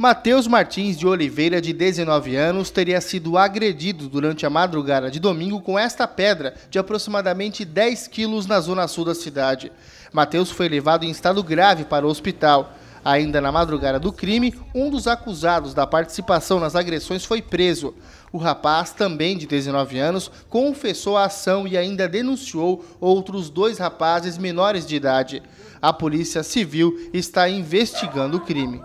Matheus Martins de Oliveira, de 19 anos, teria sido agredido durante a madrugada de domingo com esta pedra de aproximadamente 10 quilos na zona sul da cidade. Matheus foi levado em estado grave para o hospital. Ainda na madrugada do crime, um dos acusados da participação nas agressões foi preso. O rapaz, também de 19 anos, confessou a ação e ainda denunciou outros dois rapazes menores de idade. A Polícia Civil está investigando o crime.